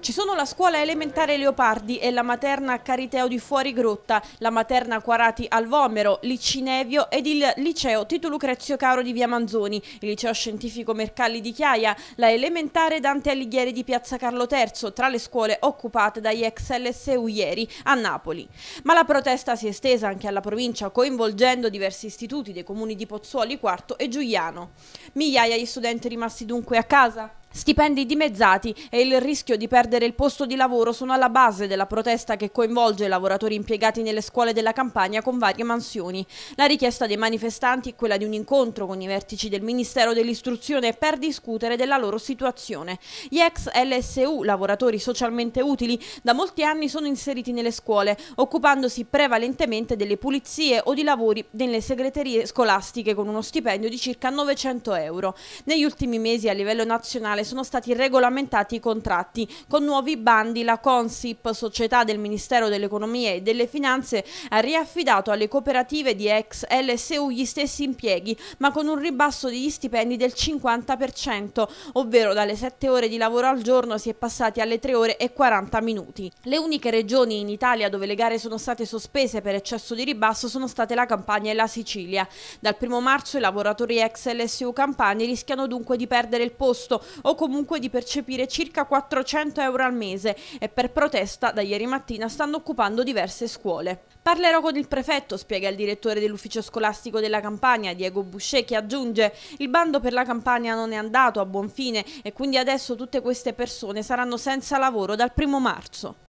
Ci sono la scuola elementare Leopardi e la materna Cariteo di Fuorigrotta, la materna Quarati al Vomero, Licinevio ed il liceo Tito Lucrezio Caro di Via Manzoni, il liceo scientifico Mercalli di Chiaia, la elementare Dante Alighieri di Piazza Carlo III, tra le scuole occupate dagli ex LSU ieri a Napoli. Ma la protesta si è estesa anche alla provincia, coinvolgendo diversi istituti dei comuni di Pozzuoli, IV e Giuliano. Migliaia di studenti rimasti dunque a casa? Stipendi dimezzati e il rischio di perdere il posto di lavoro sono alla base della protesta che coinvolge i lavoratori impiegati nelle scuole della campagna con varie mansioni. La richiesta dei manifestanti è quella di un incontro con i vertici del Ministero dell'Istruzione per discutere della loro situazione. Gli ex LSU, lavoratori socialmente utili, da molti anni sono inseriti nelle scuole, occupandosi prevalentemente delle pulizie o di lavori nelle segreterie scolastiche con uno stipendio di circa 900 euro. Negli ultimi mesi a livello nazionale regionale sono stati regolamentati i contratti. Con nuovi bandi la Consip, società del Ministero dell'Economia e delle Finanze, ha riaffidato alle cooperative di ex LSU gli stessi impieghi, ma con un ribasso degli stipendi del 50%, ovvero dalle 7 ore di lavoro al giorno si è passati alle 3 ore e 40 minuti. Le uniche regioni in Italia dove le gare sono state sospese per eccesso di ribasso sono state la Campania e la Sicilia. Dal 1 marzo i lavoratori ex LSU Campania rischiano dunque di perdere il posto, o comunque di percepire circa 400 euro al mese e per protesta da ieri mattina stanno occupando diverse scuole. Parlerò con il prefetto, spiega il direttore dell'ufficio scolastico della campagna, Diego Boucher, che aggiunge il bando per la campagna non è andato a buon fine e quindi adesso tutte queste persone saranno senza lavoro dal primo marzo.